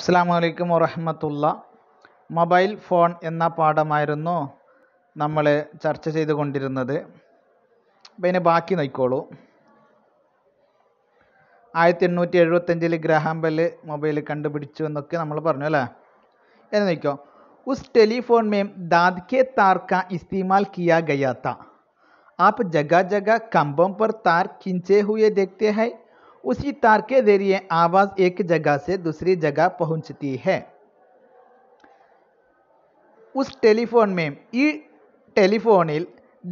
അസ്സാം അലൈക്കും വറഹമത്തുള്ള മൊബൈൽ ഫോൺ എന്ന പാഠമായിരുന്നു നമ്മൾ ചർച്ച ചെയ്തുകൊണ്ടിരുന്നത് അപ്പം ഇതിന് ബാക്കി നോക്കിക്കോളൂ ആയിരത്തി എണ്ണൂറ്റി എഴുപത്തഞ്ചിൽ ഗ്രഹാംബെൽ മൊബൈൽ കണ്ടുപിടിച്ചു എന്നൊക്കെ നമ്മൾ പറഞ്ഞു അല്ലേ എന്ന് നോക്കിയോ ഉസ് ടെലിഫോൺ മേം ദാദ് കെ താർ കാ ഇസ്തിമാൽ കിയാ ഗയാത്ത आप जगह जगह കമ്പം पर तार खींचे हुए देखते हैं उसी तार के जरिए आवाज़ एक जगह से दूसरी जगह पहुंचती है उस टेलीफोन में ई टेलीफोनिल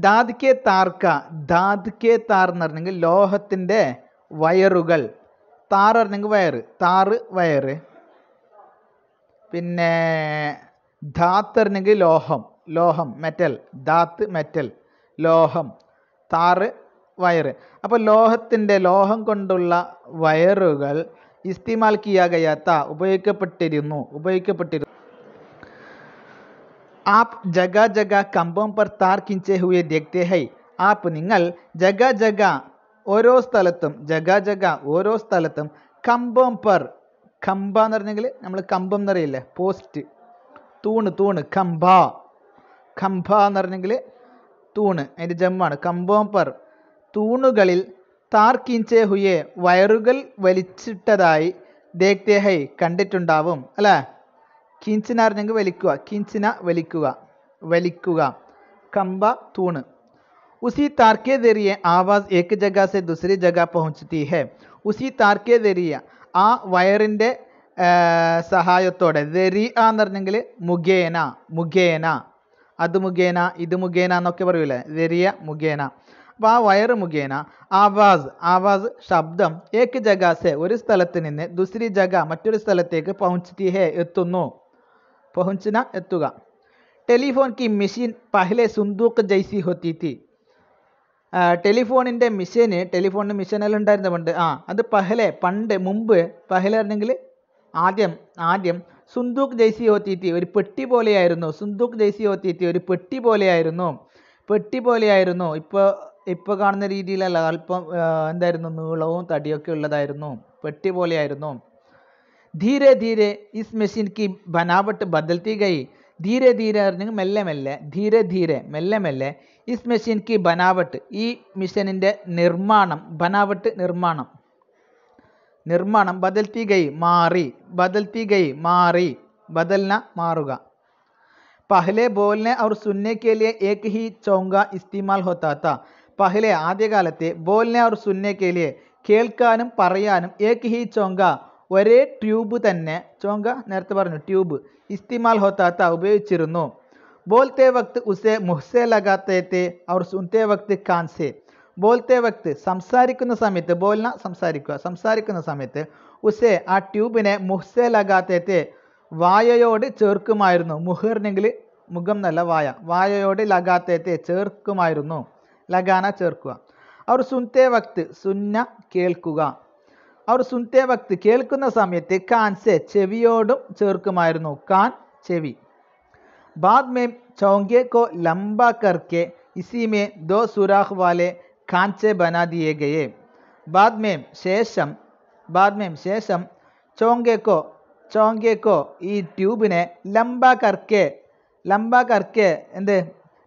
ദാദിക്കെ താർക്ക ദാദിക്കെ താർന്നെങ്കിൽ ലോഹത്തിൻ്റെ വയറുകൾ താറന്നെങ്കിൽ വയറ് താറ് വയറ് പിന്നെ ധാത്തറിനെങ്കിൽ ലോഹം ലോഹം മെറ്റൽ ധാത്ത് മെറ്റൽ ലോഹം താറ് വയറ് അപ്പോൾ ലോഹത്തിൻ്റെ ലോഹം കൊണ്ടുള്ള വയറുകൾ ഇസ്തിമാൽ കിയാകയാത്ത ഉപയോഗിക്കപ്പെട്ടിരുന്നു ഉപയോഗിക്കപ്പെട്ടിരുന്നു ആപ് ജഗ ജഗ കമ്പം പർ താർ കിഞ്ചെ ഹുയെ ദ്യക്തെ ഹൈ ആപ്പ് നിങ്ങൾ ജഗ ജഗ ഓരോ സ്ഥലത്തും ജഗ ജഗ ഓരോ സ്ഥലത്തും കമ്പം പർ കമ്പ എന്ന് പറഞ്ഞെങ്കിൽ നമ്മൾ കമ്പം എന്നറിയില്ലേ പോസ്റ്റ് തൂണ് തൂണ് കമ്പ കമ്പ എന്ന് പറഞ്ഞെങ്കിൽ തൂണ് അതിൻ്റെ ജമ്മാണ് കമ്പോം പർ തൂണുകളിൽ താർ കീഞ്ചെ ഹുയെ വയറുകൾ വലിച്ചിട്ടതായി ദേഖ്തേ ഹൈ കണ്ടിട്ടുണ്ടാവും അല്ലേ കീഞ്ചിന അറിഞ്ഞെങ്കിൽ വലിക്കുക കിഞ്ചിന വലിക്കുക വലിക്കുക കമ്പ തൂണ് उसी तार के जरिए आवाज़ एक जगह से दूसरी जगह पहुंचती है उसी तार के ആ വയറിൻ്റെ സഹായത്തോടെ ദരി ആ പറഞ്ഞെങ്കിൽ മുഖേന മുഖേന അത് മുഖേന ഇത് മുഖേന എന്നൊക്കെ പറയൂലേ ദരിയ മുഖേന വാ വയറ് മുഖേന ആവാസ് ആവാസ് ശബ്ദം ഏക് ജഗാസെ ഒരു സ്ഥലത്ത് നിന്ന് ദുസ്രി ജഗ മറ്റൊരു സ്ഥലത്തേക്ക് പൗഞ്ചിറ്റി ഹേ എത്തുന്നു പൗഞ്ചിന എത്തുക ടെലിഫോൺ കി മെഷീൻ പഹ്ലെ സുന്ദൂക്ക് ജൈസി ഹൊത്തിത്തി ടെലിഫോണിൻ്റെ മിഷന് ടെലിഫോണിന് മിഷനെല്ലാം ഉണ്ടായിരുന്ന പണ്ട് ആ അത് പഹലെ പണ്ട് മുമ്പ് പഹലെ പറഞ്ഞെങ്കിൽ ആദ്യം ആദ്യം സുന്ദൂഖ് ജൈസി ഹോത്തിത്തി ഒരു പെട്ടി പോലെയായിരുന്നു സുന്ദൂഖ് ജൈസി ഹോത്തിത്തി ഒരു പെട്ടി പോലെയായിരുന്നു പെട്ടി പോലെയായിരുന്നു ഇപ്പോൾ ഇപ്പൊ കാണുന്ന രീതിയിലല്ല അല്പം എന്തായിരുന്നു നീളവും തടിയൊക്കെ ഉള്ളതായിരുന്നു പെട്ടി പോലെയായിരുന്നു ധീരെ ധീരെ ഇസ് മെഷീൻ കി ബനാവട്ട് ബദൽത്തി കൈ ധീരെ ധീരെ അറിഞ്ഞെങ്കിൽ മെല്ലെ മെല്ലെ ധീരെ ധീരെ മെല്ലെ മെല്ലെ ഇസ് മെഷീൻ കി ബനാവട്ട് ഈ മിഷനിൻ്റെ നിർമ്മാണം ബനാവട്ട് നിർമ്മാണം നിർമ്മാണം ബദൽത്തി കൈ മാറി ബദൽത്തി കൈ മാറി ബദൽന മാറുക പഹലെ ബോലിനെ അവർ സുന്നെ കെ ഏക് ഹി ചോങ്ക ഇസ്തിമാൽ ഹോത്താത്ത പഹ്ലെ ആദ്യകാലത്തെ ബോൽനെ ഔർ സുന്നെ കെ കേൾക്കാനും പറയാനും ഏക് ഹി ചോങ്ക ഒരേ ട്യൂബ് തന്നെ ചോങ്ക നേരത്തെ പറഞ്ഞു ട്യൂബ് ഇസ്തിമാൽ ഹോത്താത്ത ഉപയോഗിച്ചിരുന്നു ബോൽത്തെ വക്ത് ഉസേ മുഹ്സേ ലഗാത്തേത്തെ അവർ സുനത്തെ വക്ത് കാൻസെ ബോൽത്തെ വക്ത് സംസാരിക്കുന്ന സമയത്ത് ബോൽന സംസാരിക്കുക സംസാരിക്കുന്ന സമയത്ത് ഉസേ ആ ട്യൂബിനെ മുഹ്സേ ലഗാത്തേത്തെ വായയോട് ചേർക്കുമായിരുന്നു മുഹറിനെങ്കിൽ മുഖം നല്ല വായ വായയോട് ലഗാത്തേത്തെ ചേർക്കുമായിരുന്നു ಲಗಾನಾ ಚೇರ್ಕುವಾ ಔರ್ ಸುನ್ತೇ ವಕ್ತ ಸುನ್ನ ಕೇಲ್ಕುವಾ ಔರ್ ಸುನ್ತೇ ವಕ್ತ ಕೇಲ್ಕುವನ ಸಮಯತೆ ಕಾನ್ ಸೆ ಚೆವಿಯೋಡು ಚೇರ್ಕುಮಾಯರು ನೊಕಾನ್ ಚೆವಿ ಬಾದ್ ಮೇ ಚೌಂಗೆ ಕೋ ಲಂಬಾ ಕರ್ಕೆ ಇಸಿ ಮೇ ದೋ ಸುರಾಖ ವಾಲೆ ಕಾನ್ಚೆ બના ದಿಯೇ ಗಯೇ ಬಾದ್ ಮೇ ಸೇಸಂ ಬಾದ್ ಮೇ ಸೇಸಂ ಚೌಂಗೆ ಕೋ ಚೌಂಗೆ ಕೋ ಈ ಟ್ಯೂಬ್ ನೇ ಲಂಬಾ ಕರ್ಕೆ ಲಂಬಾ ಕರ್ಕೆ ಎಂದೇ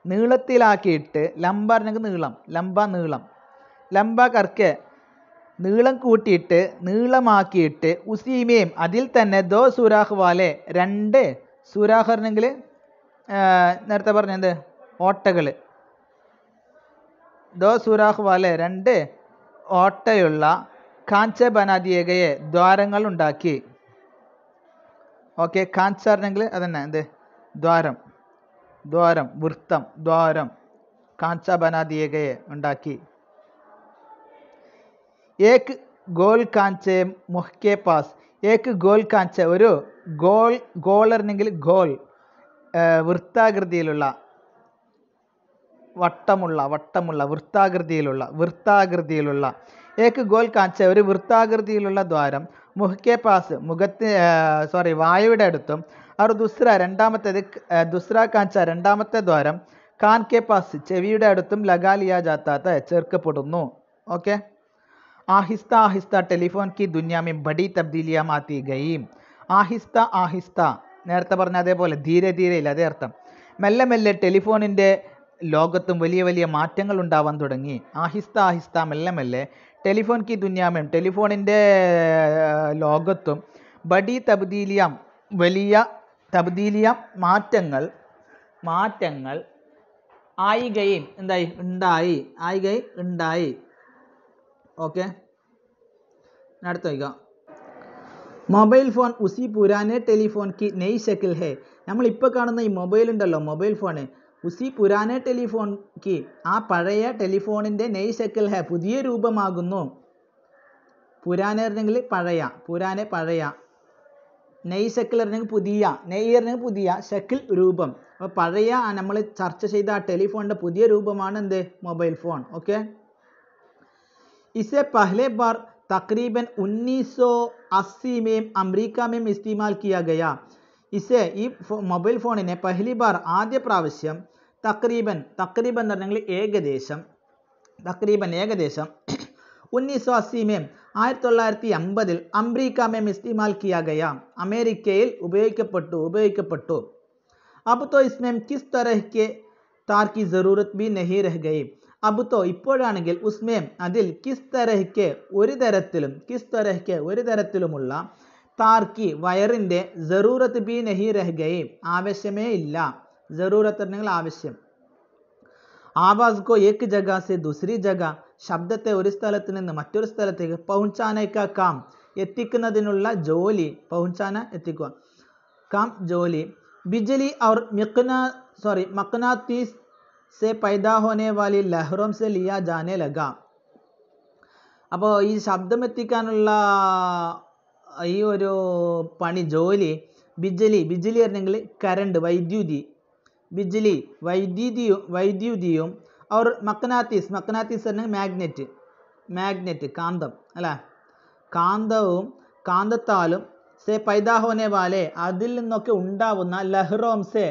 നീളത്തിലാക്കിയിട്ട് ലംബ പറഞ്ഞെങ്കിൽ നീളം ലംബ നീളം ലംബ കർക്ക് നീളം കൂട്ടിയിട്ട് നീളമാക്കിയിട്ട് ഉസീമേം അതിൽ തന്നെ ദോ സുരാഹ് വാലെ രണ്ട് സുരാഹ് പറഞ്ഞെങ്കിൽ നേരത്തെ പറഞ്ഞത് ഓട്ടകൾ ദോ സുരാഹ് വാലെ രണ്ട് ഓട്ടയുള്ള കാഞ്ച ബനാദിയകയെ ദ്വാരങ്ങൾ ഉണ്ടാക്കി ഓക്കെ കാഞ്ച പറഞ്ഞെങ്കിൽ അതന്നെ എന്ത് ദ്വാരം ദ്വാരം, വൃത്തം, ദ്വാരം, കാഞ്ച ബനാദിയകയെ ഉണ്ടാക്കി. ഏക് ഗോൽ കാഞ്ചെ മുഹ്കെ പാസ്. ഏക് ഗോൽ കാഞ്ച ഒരു ഗോൾ ഗോൾ ഗോൾ വൃത്താകൃതിയിലുള്ള വട്ടമുള്ള വട്ടമുള്ള വൃത്താകൃതിയിലുള്ള വൃത്താകൃതിയിലുള്ള ഏക്ക് ഗോൽ കാഞ്ച ഒരു വൃത്താകൃതിയിലുള്ള ദ്വാരം മുഹ്കെ പാസ് മുഖത്ത് സോറി വായുടെ അടുത്തും അവർ ദുസ്ര രണ്ടാമത്തേത് ദുസ്ര കാഞ്ച രണ്ടാമത്തെ ദ്വാരം കാൻ കെ പാസ് ചെവിയുടെ അടുത്തും ലഗാലിയ ജാത്താത്ത ചേർക്കപ്പെടുന്നു ഓക്കെ ആഹിസ്ത ആഹിസ്ത ടെലിഫോൺ കി ദുന്യാമി ബഡി തബ്ദീലിയ മാത്തി ഗയും ആഹിസ്ത ആഹിസ്ത നേരത്തെ പറഞ്ഞ അതേപോലെ ധീരെ ധീരെ ഇല്ല അതേ അർത്ഥം മെല്ലെ മെല്ലെ ടെലിഫോണിൻ്റെ ലോകത്തും വലിയ വലിയ മാറ്റങ്ങൾ ഉണ്ടാവാൻ തുടങ്ങി ആഹിസ്ത ആഹിസ്ത മെല്ലെ മെല്ലെ ടെലിഫോൺ കി ദുന്യാമയും ടെലിഫോണിൻ്റെ ലോകത്തും ബഡി തബ്ദീലിയാം വലിയ തബ്ദീലിയ മാറ്റങ്ങൾ മാറ്റങ്ങൾ ആയികയും എന്തായി ഉണ്ടായി ആയികൈ ഉണ്ടായി ഓക്കെ അടുത്ത വയ്ക്കാം മൊബൈൽ ഫോൺ ഉസി പുരാനെ ടെലിഫോൺ കി നെയ് ശക്കിൽ ഹേ നമ്മളിപ്പോൾ കാണുന്ന ഈ മൊബൈൽ ഉണ്ടല്ലോ മൊബൈൽ ഫോണ് ഉസി പുരാനെ ടെലിഫോൺ കി ആ പഴയ ടെലിഫോണിൻ്റെ നെയ് ശക്കിൽ ഹേ പുതിയ രൂപമാകുന്നു പുരാനെന്നുണ്ടെങ്കിൽ പഴയ പുരാനെ പഴയ നെയ് ശക്കിലറിനെങ്കിൽ പുതിയ നെയ്യറിനെങ്കിൽ പുതിയ ശക്കിൽ രൂപം അപ്പോൾ പഴയ നമ്മൾ ചർച്ച ചെയ്ത ആ ടെലിഫോണിൻ്റെ പുതിയ രൂപമാണ് എന്ത് മൊബൈൽ ഫോൺ ഓക്കെ ഇസെ പഹ്ലേ ബാർ തക്രീബൻ ഉന്നീസോ സോ അസി ഇസ്തിമാൽ കിയ ഗയ ഇസെ ഈ മൊബൈൽ ഫോണിനെ പഹ്ലി ബാർ ആദ്യ പ്രാവശ്യം തക്രീബൻ തക്രീബൻ എന്ന് പറഞ്ഞെങ്കിൽ ഏകദേശം തക്രീബൻ ഏകദേശം ഉന്നീസോ സോ ആയിരത്തി തൊള്ളായിരത്തി അമ്പതിൽ അംബ്രീക്ക മേം ഇസ്തിമാൽ അമേരിക്കയിൽ ഉപയോഗിക്കപ്പെട്ടു ഉപയോഗിക്കപ്പെട്ടു അബുത്തോ ഇസ്മേം കിസ് തരഹ്ക്ക് താർക്കി ജറൂറത്ത് ബി നഹി രഹ് ഗയി അബ് ഇപ്പോഴാണെങ്കിൽ ഉസ്മേം അതിൽ കിസ് തരഹ്ക്ക് ഒരു തരത്തിലും കിസ് തരഹ്ക്ക് ഒരു തരത്തിലുമുള്ള താർക്കി വയറിൻ്റെ ജറൂറത്ത് ബി നഹി രഹ് ഗയി ആവശ്യമേ ഇല്ല ജറൂറത്ത് ആവശ്യം ആവാസ് കോ ഏക്ക് ജഗ സെ ദൂസരി ജഗ ശബ്ദത്തെ ഒരു സ്ഥലത്ത് നിന്ന് മറ്റൊരു സ്ഥലത്തേക്ക് പൗൻചാനയ്ക്ക കാം എത്തിക്കുന്നതിനുള്ള ജോലി പൗൻചാന എത്തിക്കുക കാം ജോലി ബിജലി ഔർ മിക്കന സോറി മക്കനാത്തീസ് സെ പൈദാ ഹോനെ വാലി ലഹ്റോം സെ ലിയ ജാനെ ലഗ അപ്പോൾ ഈ ശബ്ദം എത്തിക്കാനുള്ള ഈ ഒരു പണി ജോലി ബിജലി ബിജലി പറഞ്ഞെങ്കിൽ കരണ്ട് വൈദ്യുതി ബിജലി വൈദ്യുതിയും വൈദ്യുതിയും അവർ മക്കനാത്തീസ് മക്കനാത്തീസ് തന്നെ മാഗ്നറ്റ് മാഗ്നറ്റ് കാന്തം അല്ല കാന്തവും കാന്തത്താലും സെ പൈതാഹോനെ വാലെ അതിൽ നിന്നൊക്കെ ഉണ്ടാവുന്ന ലഹ്റോംസെ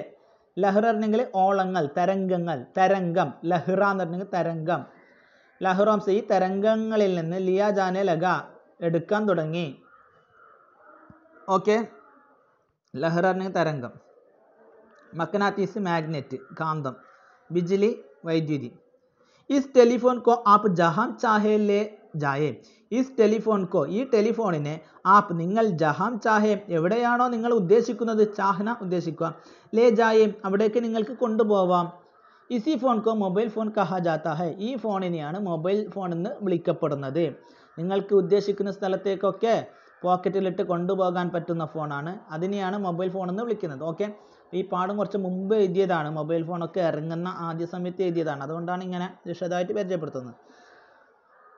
ലഹ്റ എന്നെങ്കിൽ ഓളങ്ങൾ തരംഗങ്ങൾ തരംഗം ലഹ്റ എന്ന് പറഞ്ഞെങ്കിൽ തരംഗം ലഹ്റോംസ് ഈ തരംഗങ്ങളിൽ നിന്ന് ലിയാജാനെ ലഗ എടുക്കാൻ തുടങ്ങി ഓക്കെ ലഹ്റ എന്നെങ്കിൽ തരംഗം മക്കനാത്തീസ് മാഗ്നറ്റ് കാന്തം ബിജിലി വൈദ്യുതി ഇസ് ടെലിഫോൺ കോ आप जहाँ ചാഹേ ലെ जाए ഇസ് ടെലിഫോൺ കോ ഈ ടെലിഫോണിനെ ആപ്പ് നിങ്ങൾ ജഹാം ചാഹേ എവിടെയാണോ നിങ്ങൾ ഉദ്ദേശിക്കുന്നത് ചാഹന ഉദ്ദേശിക്കുക ലേ ജായെ അവിടേക്ക് നിങ്ങൾക്ക് കൊണ്ടുപോവാം ഇസി ഫോൺ കോ മൊബൈൽ ഫോൺ കഹ ജാത്താ ഈ ഫോണിനെയാണ് മൊബൈൽ ഫോൺ എന്ന് വിളിക്കപ്പെടുന്നത് നിങ്ങൾക്ക് ഉദ്ദേശിക്കുന്ന സ്ഥലത്തേക്കൊക്കെ പോക്കറ്റിലിട്ട് കൊണ്ടുപോകാൻ പറ്റുന്ന ഫോണാണ് അതിനെയാണ് മൊബൈൽ ഫോൺ എന്ന് വിളിക്കുന്നത് ഓക്കെ ഈ പാഠം കുറച്ച് മുമ്പ് എഴുതിയതാണ് മൊബൈൽ ഫോണൊക്കെ ഇറങ്ങുന്ന ആദ്യ സമയത്ത് എഴുതിയതാണ് അതുകൊണ്ടാണ് ഇങ്ങനെ വിശദമായിട്ട് പരിചയപ്പെടുത്തുന്നത്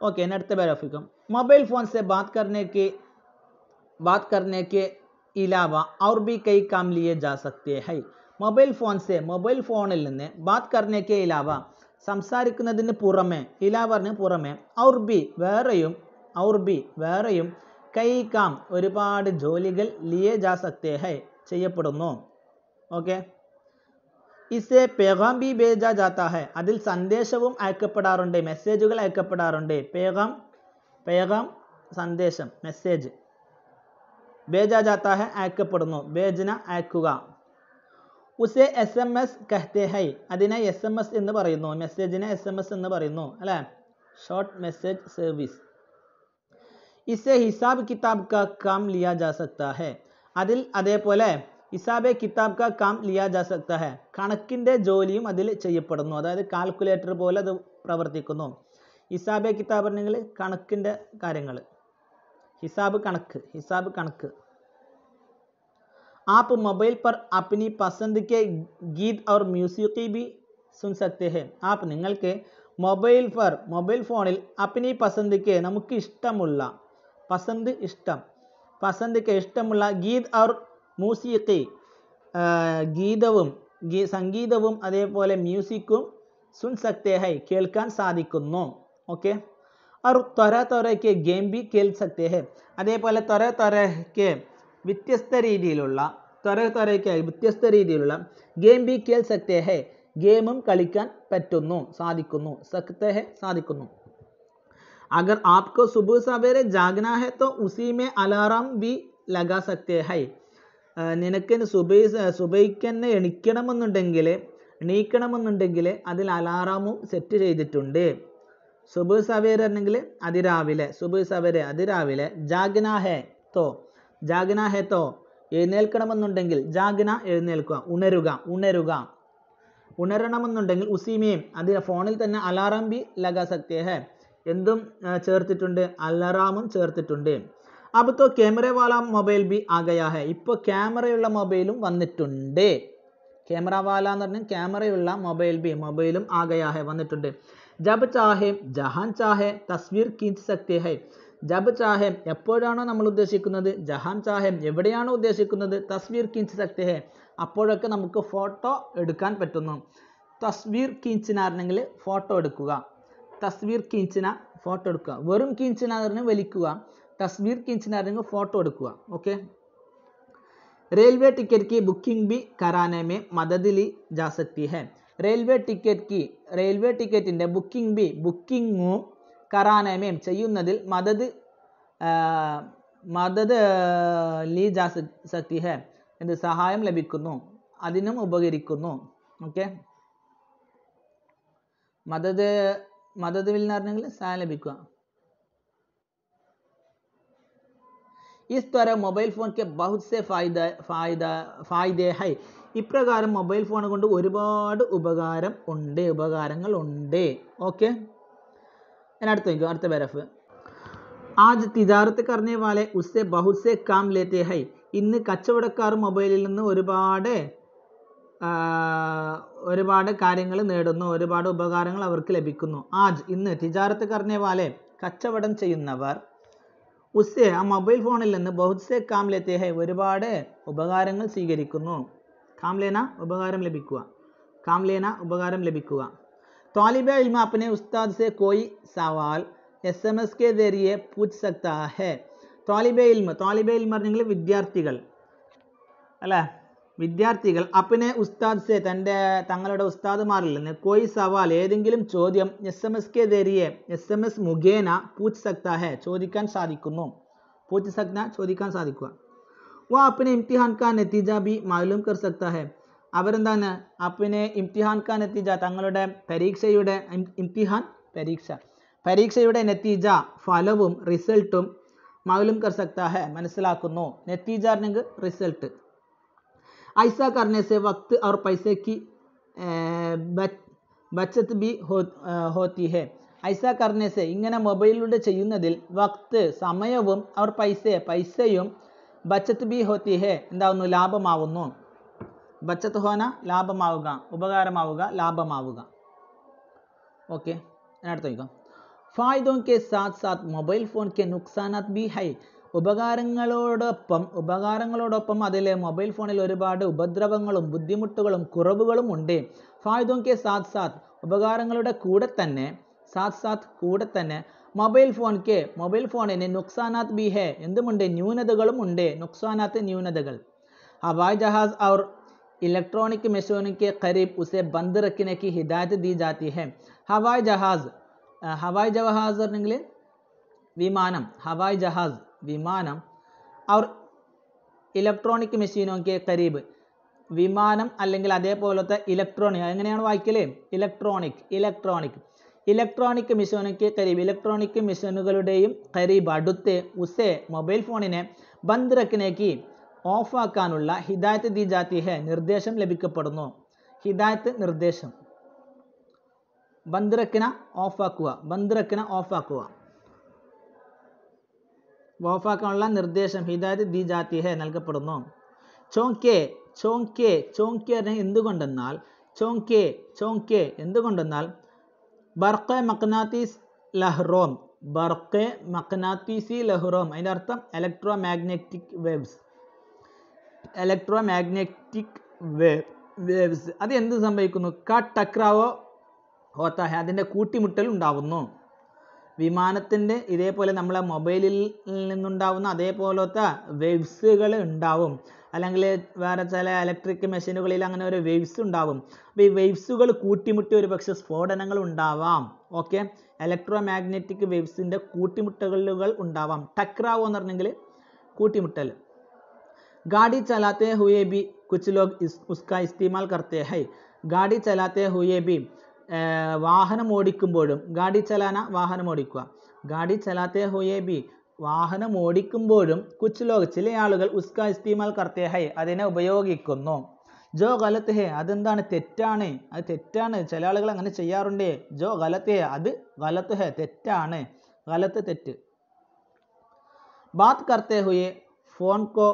ഓക്കെ എന്നെ അടുത്ത പാരാഫിക്കും മൊബൈൽ ഫോൺ ബാത് കർണേക്ക് ബാത് കർണേക്ക് ഇലാവ ഔർ ബി കൈ കാം ലിയെ ജാ സക്തേ ഹൈ മൊബൈൽ ഫോൺ മൊബൈൽ ഫോണിൽ നിന്ന് ബാത് കർണേക്ക് ഇലാവ സംസാരിക്കുന്നതിന് പുറമെ ഇലാവറിന് പുറമെ ഔർ ബി വേറെയും ഔർ ബി വേറെയും കൈ കാം ഒരുപാട് ജോലികൾ ലിയെ ജാ സക്തേ ഹൈ ചെയ്യപ്പെടുന്നു ഓക്കെ ഇസ് എ പേഗാം ബി ബേജ ജാത്താഹെ അതിൽ സന്ദേശവും അയക്കപ്പെടാറുണ്ട് മെസ്സേജുകൾ അയക്കപ്പെടാറുണ്ട് പേഗാം പേഗാം സന്ദേശം മെസ്സേജ് ബേജ ജാത്താഹെ അയക്കപ്പെടുന്നു ബേജന അയക്കുക ഉസെ എസ് എം എസ് കഹ്തേ ഹൈ അതിനെ എസ് എം എസ് എന്ന് പറയുന്നു മെസ്സേജിനെ എസ് എം എസ് എന്ന് പറയുന്നു അല്ലേ ഷോർട്ട് മെസ്സേജ് സർവീസ് ഇസെ ഹിസാബ് കിതാബ് കാ കാം ലിയ ജാ സക്ത ഹെ അതിൽ അതേപോലെ ഹിസാബെ കിതാബ് കാ കാം ലിയാ ജാ സക്ത ഹെ കണക്കിൻ്റെ ജോലിയും അതിൽ ചെയ്യപ്പെടുന്നു അതായത് കാൽക്കുലേറ്റർ പോലെ അത് പ്രവർത്തിക്കുന്നു ഹിസാബെ കിതാബ് പറഞ്ഞെങ്കിൽ കണക്കിൻ്റെ കാര്യങ്ങൾ ഹിസാബ് കണക്ക് ഹിസാബ് കണക്ക് ആപ്പ് മൊബൈൽ പർ അപ്നി പസന്ത് കെ ഗീത് ഓർ മ്യൂസിക്കി ബി സുൻ ഹെ ആപ്പ് നിങ്ങൾക്ക് മൊബൈൽ ഫർ മൊബൈൽ ഫോണിൽ അപ്നി പസന്ത് കെ നമുക്ക് ഇഷ്ടമുള്ള പസന്ദ് ഇഷ്ടം പസന്ത് കെ ഇഷ്ടമുള്ള ഗീത് ഔർ મૂસીકિ ગીતવમ સંગીતવમ અદેપોલે મ્યુઝિકુ સુન સકતે હૈ ખેલકન સાદિકુનો ઓકે અરુ તરાતરે કે ગેમ ભી ખેલ સકતે હૈ અદેપોલે તરેતરે કે બિત્યસ્ત રીદીલુલ્લા તરેતરે કે બિત્યસ્ત રીદીલુલ્લા ગેમ ભી ખેલ સકતે હૈ ગેમમ કલિકન પટુનો સાદિકુનો સકતે હૈ સાદિકુનો અગર આપકો સુબહ સાવેરે જાગના હૈ તો ઉસી મે અલારમ ભી લગા સકતે હૈ നിനക്കിനി സുബൈ സുബൈക്ക് തന്നെ എണിക്കണമെന്നുണ്ടെങ്കിൽ എണീക്കണമെന്നുണ്ടെങ്കിൽ അതിൽ അലാറാമും സെറ്റ് ചെയ്തിട്ടുണ്ട് സുബു സവേര അല്ലെങ്കിൽ അതിരാവിലെ സുബു സവേര അതിരാവിലെ ജാഗ്ന തോ ജാഗ്നാഹെ തോ എഴുന്നേൽക്കണമെന്നുണ്ടെങ്കിൽ ജാഗ്ന എഴുന്നേൽക്കുക ഉണരുക ഉണരുക ഉണരണമെന്നുണ്ടെങ്കിൽ ഉസീമയും അതിന് ഫോണിൽ തന്നെ അലാറാം ബി ലഗ സക്തേ ഹേ എന്തും ചേർത്തിട്ടുണ്ട് അലറാമും ചേർത്തിട്ടുണ്ട് अब तो कैमरे वाला മൊബൈൽ भी आ गया है ഇപ്പോൾ ക്യാമറയുള്ള മൊബൈലും വന്നിട്ടുണ്ട് ക്യാമറ വാല എന്ന് പറഞ്ഞാൽ ക്യാമറയുള്ള മൊബൈൽ ബി മൊബൈലും ആ വന്നിട്ടുണ്ട് ജബ് ചാഹെ ജഹാൻ ചാഹെ തസ്വീർ കീഞ്ച് സക്തി ഹൈ ജബ് ചാഹെ എപ്പോഴാണോ നമ്മൾ ഉദ്ദേശിക്കുന്നത് ജഹാൻ ചാഹെ എവിടെയാണോ ഉദ്ദേശിക്കുന്നത് തസ്വീർ കീഞ്ച് സക്തി ഹെ അപ്പോഴൊക്കെ നമുക്ക് ഫോട്ടോ എടുക്കാൻ പറ്റുന്നു തസ്വീർ കീഞ്ചിനായിരുന്നെങ്കിൽ ഫോട്ടോ എടുക്കുക തസ്വീർ കീഞ്ചിന ഫോട്ടോ എടുക്കുക വെറും കീഞ്ചിന വലിക്കുക തസ്വീർ കിഞ്ചിനാരങ്ങ് ഫോട്ടോ എടുക്കുക ഓക്കെ റെയിൽവേ ടിക്കറ്റ് की बुकिंग भी कराने में मदद ली റെയിൽവേ ടിക്കറ്റ് കി റെയിൽവേ ടിക്കറ്റിൻ്റെ ബുക്കിംഗ് ബി ബുക്കിങ്ങും കറാനമയും ചെയ്യുന്നതിൽ മദത് മദത് ലീ ജാസക്തി ഹെ എന്ത് സഹായം ലഭിക്കുന്നു അതിനും ഉപകരിക്കുന്നു ഓക്കെ മദത് മദത് വിൽ എന്ന് പറഞ്ഞെങ്കിൽ സഹായം ലഭിക്കുക इस तरह मोबाइल फ़ोन के बहुत से फ़ायदा फ़ायदा फ़ायदे है ഇപ്രകാരം മൊബൈൽ ഫോൺ കൊണ്ട് ഒരുപാട് ഉപകാരം ഉണ്ട് ഉപകാരങ്ങളുണ്ട് ഓക്കെ ഞാൻ അടുത്ത് നോക്കൂ അടുത്ത പേരഫ് ആജ് തിജാറത്ത് കറനെ വാലെ ഉസ്സെ ബഹുസെ കാം ലേത്തെ ഹൈ ഇന്ന് കച്ചവടക്കാർ മൊബൈലിൽ നിന്ന് ഒരുപാട് ഒരുപാട് കാര്യങ്ങൾ നേടുന്നു ഒരുപാട് ഉപകാരങ്ങൾ അവർക്ക് ലഭിക്കുന്നു ആജ് ഇന്ന് തിജാറത്ത് കറനെ വാലെ കച്ചവടം ചെയ്യുന്നവർ ഉസ്സെ ആ മൊബൈൽ ഫോണിൽ നിന്ന് ബഹുത്സെ കാം ലെത്തെ ഹെ ഒരുപാട് ഉപകാരങ്ങൾ സ്വീകരിക്കുന്നു കാം ലേന ഉപകാരം ലഭിക്കുക കാം ലേന ഉപകാരം ലഭിക്കുക ഇൽമ इल्म अपने उस्ताद से कोई सवाल എം എസ് കെ के जरिए पूछ सकता है ഇൽമ इल्म ഇൽമർ നിങ്ങൾ വിദ്യാർത്ഥികൾ അല്ലേ വിദ്യാർത്ഥികൾ അപ്പിനെ ഉസ്താദ് സെ തൻ്റെ തങ്ങളുടെ ഉസ്താദുമാറിൽ നിന്ന് കോയി സവാൽ ഏതെങ്കിലും ചോദ്യം എസ് എം എസ് കെ ദരിയെ എസ് എം എസ് മുഖേന പൂച്ച് സക്താഹെ ചോദിക്കാൻ സാധിക്കുന്നു പൂച്ച് സക്ത ചോദിക്കാൻ സാധിക്കുക വ അപ്പിനെ ഇംതിഹാൻ ഖാൻ നത്തീജ ബി മാലൂം കർ സക്താഹെ അവരെന്താണ് അപ്പിനെ ഇംതിഹാൻ ഖാൻ നത്തീജ തങ്ങളുടെ പരീക്ഷയുടെ ഇംതിഹാൻ പരീക്ഷ പരീക്ഷയുടെ നത്തീജ ഫലവും റിസൾട്ടും മാലൂം കർ സക്താഹെ ഹെ മനസ്സിലാക്കുന്നു നത്തീജ റിസൾട്ട് ऐसा करने से वक्त और पैसे की बचत भी हो, होती है ऐसा करने से इंगे मोबाइल चल वक्त समय और पैसे पैसे बचत भी होती है ए लाभ आवु बचत होना लाभ आव उपकार लाभ आव ओके फायदों के साथ साथ मोबाइल फोन के नुकसान भी है ഉപകാരങ്ങളോടൊപ്പം ഉപകാരങ്ങളോടൊപ്പം അതിലെ മൊബൈൽ ഫോണിൽ ഒരുപാട് ഉപദ്രവങ്ങളും ബുദ്ധിമുട്ടുകളും കുറവുകളും ഉണ്ട് ഫായ്ദോങ്കെ സാത് സാത് ഉപകാരങ്ങളുടെ കൂടെ തന്നെ സാത് സാത് കൂടെ തന്നെ മൊബൈൽ ഫോൺക്ക് മൊബൈൽ ഫോണിന് നുക്സാനാത് ബി ഹെ എന്തുമുണ്ട് ന്യൂനതകളും ഉണ്ട് നുക്സാനാത്ത് ന്യൂനതകൾ ഹവായ് ജഹാസ് ഔർ ഇലക്ട്രോണിക് മെഷീനിക്ക് കരീബ് ഉസെ ബന്ദ് റക്കിനേക്ക് ഹിദായത് ദി ജാത്തി दी जाती है ഹവായ് ജവഹാസ് പറഞ്ഞെങ്കിൽ വിമാനം ഹവായ് ജഹാസ് വിമാനം അവർ ഇലക്ട്രോണിക് മെഷീൻ നോക്കിയ കരീബ് വിമാനം അല്ലെങ്കിൽ അതേപോലത്തെ ഇലക്ട്രോണിക് എങ്ങനെയാണ് വായിക്കലേ ഇലക്ട്രോണിക് ഇലക്ട്രോണിക് ഇലക്ട്രോണിക് മെഷീനൊക്കെ കരീബ് ഇലക്ട്രോണിക് മെഷീനുകളുടെയും കരീബ് അടുത്ത് ഉസെ മൊബൈൽ ഫോണിനെ ബന്ദ്രക്കിനേക്ക് ഓഫാക്കാനുള്ള ഹിദായത്ത് ദി ജാത്തിഹെ നിർദ്ദേശം ലഭിക്കപ്പെടുന്നു ഹിദായത്ത് നിർദ്ദേശം ബന്ദ്രക്കിന ഓഫാക്കുക ബന്ദ്രക്കിന ഓഫാക്കുക വഫാക്കാനുള്ള നിർദ്ദേശം ഹിദായത് ദി ജാത്തി ഹെ നൽകപ്പെടുന്നു ചോങ്കെ ചോങ്കെ ചോങ്കെ എന്തുകൊണ്ടെന്നാൽ ചോങ്കെ ചോങ്കെ എന്തുകൊണ്ടെന്നാൽ ബർക്കെ മക്നാത്തീസ് ലഹ്റോം ബർക്കെ മക്നാത്തീസി ലഹ്റോം അതിൻ്റെ അർത്ഥം electromagnetic waves electromagnetic wave waves അത് എന്ത് സംഭവിക്കുന്നു കട്ടക്രാവോ ഹോത്താഹെ അതിൻ്റെ കൂട്ടിമുട്ടൽ ഉണ്ടാവുന്നു വിമാനത്തിൻ്റെ ഇതേപോലെ നമ്മളെ മൊബൈലിൽ നിന്നുണ്ടാവുന്ന അതേപോലത്തെ വേവ്സുകൾ ഉണ്ടാവും അല്ലെങ്കിൽ വേറെ ചില ഇലക്ട്രിക് മെഷീനുകളിൽ അങ്ങനെ ഒരു വേവ്സ് ഉണ്ടാവും അപ്പോൾ ഈ വേവ്സുകൾ കൂട്ടിമുട്ടി ഒരു പക്ഷേ സ്ഫോടനങ്ങൾ ഉണ്ടാവാം ഓക്കെ ഇലക്ട്രോ മാഗ്നറ്റിക് വേവ്സിൻ്റെ കൂട്ടിമുട്ടലുകൾ ഉണ്ടാവാം ടക്രാവോ എന്ന് പറഞ്ഞെങ്കിൽ കൂട്ടിമുട്ടൽ ഗാഡി ചലാത്തെ ഹുയെ ബി കുച്ച് ഇസ് ഉസ്കാ ഇസ്തിമാൽ കർത്തേ ഹൈ ഗാഡി ചലാത്തെ ഹുയെ ബി വാഹനം ഓടിക്കുമ്പോഴും ഗാഡി ചലാന വാഹനം ഓടിക്കുക ഗാഡി ചലാത്തെ ഹുയേ ബി വാഹനം ഓടിക്കുമ്പോഴും കുച്ച് ലോക ചില ആളുകൾ ഉസ്ക ഇസ്തിമാൽ കർത്തേ ഹൈ അതിനെ ഉപയോഗിക്കുന്നു ജോ ഗലത്ത് ഹേ അതെന്താണ് തെറ്റാണ് അത് തെറ്റാണ് ചില ആളുകൾ അങ്ങനെ ചെയ്യാറുണ്ട് ജോ ഗലത്ത് ഹേ അത് ഗലത്ത് ഹേ തെറ്റാണ് ഗലത്ത് തെറ്റ് ബാത് കർത്തേ ഹുയേ ഫോൺ കോ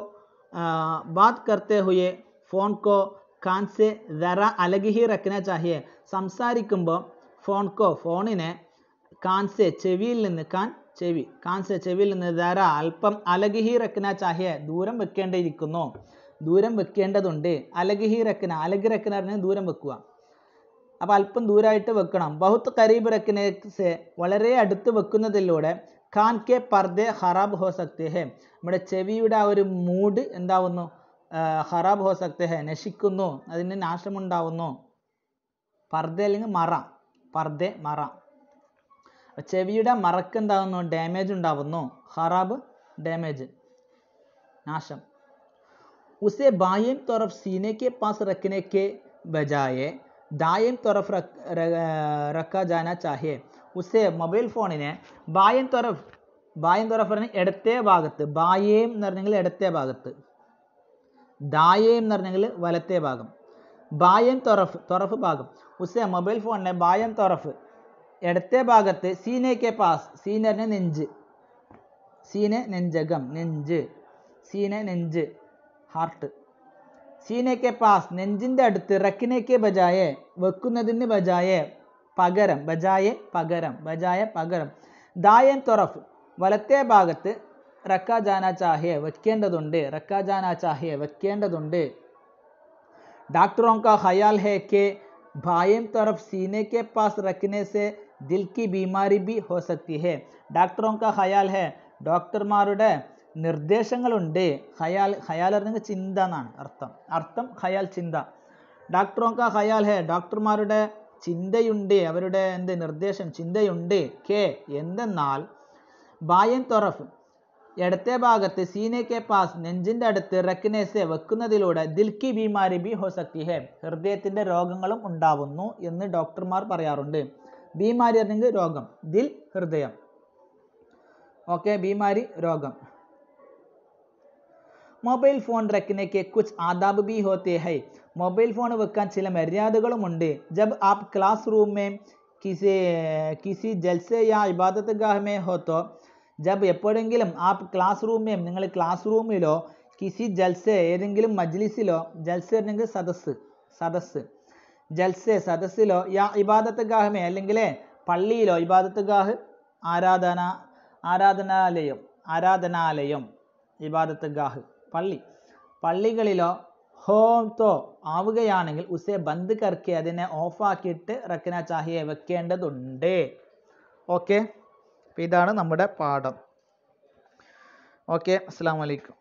ബാത് കർത്തേ ഹുയേ ഫോൺ കോ കാൻസെ ദറ അലഗിഹി റക്ന ചാഹിയെ സംസാരിക്കുമ്പോൾ ഫോൺകോ ഫോണിനെ കാൻസെ ചെവിയിൽ നിന്ന് കാൻ ചെവി കാൻസെ ചെവിയിൽ നിന്ന് ദറ അല്പം അലഗിഹി റക്ന ചാഹിയെ ദൂരം വെക്കേണ്ടിയിരിക്കുന്നു ദൂരം വെക്കേണ്ടതുണ്ട് അലഗിഹി റക്ന അലഗി റക്ന പറഞ്ഞാൽ ദൂരം വെക്കുക അപ്പോൾ അല്പം ദൂരമായിട്ട് വെക്കണം ബഹുത്ത് കരീബ് റക്കിനെ വളരെ അടുത്ത് വെക്കുന്നതിലൂടെ കാൻ കെ പർദേ ഹറാബ് ഹോ സക്തി നമ്മുടെ ചെവിയുടെ ആ ഒരു മൂഡ് എന്താവുന്നു ഖറാബ് ഹോ സക്തെ ഹെ നശിക്കുന്നു അതിന് നാശമുണ്ടാവുന്നു പർദ്ദ അല്ലെങ്കിൽ മറ പർദ്ദ മറ ചെവിയുടെ മറക്ക് എന്താകുന്നു ഡാമേജ് ഉണ്ടാവുന്നു ഖറാബ് ഡാമേജ് നാശം ഉസെ ബായം തൊറഫ് സീനയ്ക്ക് പാസ് റക്കിനേക്ക് ബജായെ ദായം തൊറഫ് दायम तरफ रख, रखा ഉസെ മൊബൈൽ ഫോണിനെ ബായം തൊറഫ് ബായം तरफ പറഞ്ഞാൽ ഇടത്തെ ഭാഗത്ത് ബായേം എന്ന് പറഞ്ഞെങ്കിൽ ഇടത്തേ ഭാഗത്ത് ദായേം എന്ന് പറഞ്ഞെങ്കിൽ വലത്തെ ഭാഗം ബായം തൊറഫ് തൊറഫ് ഭാഗം ഉസേ മൊബൈൽ ഫോണിലെ ബായം തൊറഫ് ഇടത്തെ ഭാഗത്ത് സീനയ്ക്ക് പാസ് സീനറിന് നെഞ്ച് സീനെ നെഞ്ചകം നെഞ്ച് സീനെ നെഞ്ച് ഹാർട്ട് സീനെ സീനയ്ക്ക് പാസ് നെഞ്ചിൻ്റെ അടുത്ത് റക്കിനയ്ക്ക് ബജായെ വെക്കുന്നതിന് ബജായെ പകരം ബജായെ പകരം ബജായ പകരം ദായൻ തൊറഫ് വലത്തെ ഭാഗത്ത് റക്ക ജാന ചാഹിയെ വയ്ക്കേണ്ടതുണ്ട് റക്ക ജാന ചാഹിയെ വയ്ക്കേണ്ടതുണ്ട് ഡാക്ടറോക്കാ ഹയാൽ ഹേ है ഭായം बाएं तरफ सीने के पास रखने से दिल की बीमारी भी हो सकती है ഡോക്ടർമാരുടെ നിർദ്ദേശങ്ങളുണ്ട് ഖയാൽ ഹയാൽ പറഞ്ഞ ചിന്ത എന്നാണ് അർത്ഥം അർത്ഥം ഖയാൽ ചിന്ത ഡാക്ടറോं ഹയാൽ ഖയാൽ ഹേ ഡോക്ടർമാരുടെ ചിന്തയുണ്ട് അവരുടെ എന്ത് നിർദ്ദേശം ചിന്തയുണ്ട് കെ എന്തെന്നാൽ ഭായം തൊറഫ് ഇടത്തെ ഭാഗത്ത് സീനെ കെ പാസ് നെഞ്ചിൻ്റെ അടുത്ത് റെക്കനേസ് വെക്കുന്നതിലൂടെ ദിൽക്കി ബിമാരി ബി ഹോ സക്തി ഹെ ഹൃദയത്തിൻ്റെ രോഗങ്ങളും ഉണ്ടാവുന്നു എന്ന് ഡോക്ടർമാർ പറയാറുണ്ട് ബിമാരി അല്ലെങ്കിൽ രോഗം ദിൽ ഹൃദയം ഓക്കെ ബിമാരി രോഗം മൊബൈൽ ഫോൺ റെക്കിനേക്ക് കുച്ച് ആദാബ് ബി ഹോത്തെ ഹൈ മൊബൈൽ ഫോൺ വെക്കാൻ ചില മര്യാദകളുമുണ്ട് ജബ് ആപ് ക്ലാസ് റൂം മേ കിസി കിസി ജൽസെ യാ ഇബാദത്ത് ഗാഹ് മേ ഹോ തോ ജബ് എപ്പോഴെങ്കിലും ആ ക്ലാസ് റൂം നിങ്ങൾ ക്ലാസ് റൂമിലോ കിസി ജൽസെ ഏതെങ്കിലും മജ്ലിസിലോ ജൽസ അല്ലെങ്കിൽ സദസ്സ് സദസ്സ് ജൽസെ സദസ്സിലോ യാ ഇബാദത്ത് ഗാഹമേ അല്ലെങ്കിൽ പള്ളിയിലോ ഇബാദത്ത് ഗാഹ് ആരാധന ആരാധനാലയം ആരാധനാലയം ഇബാദത്ത് ഗാഹ് പള്ളി പള്ളികളിലോ ഹോം തോ ആവുകയാണെങ്കിൽ ഉസെ ബന്ദ് കർക്കെ അതിനെ ഓഫാക്കിയിട്ട് റക്കന ചാഹിയെ വെക്കേണ്ടതുണ്ട് ഓക്കെ അപ്പോൾ ഇതാണ് നമ്മുടെ പാഠം ഓക്കെ അസ്സാം വലൈക്കും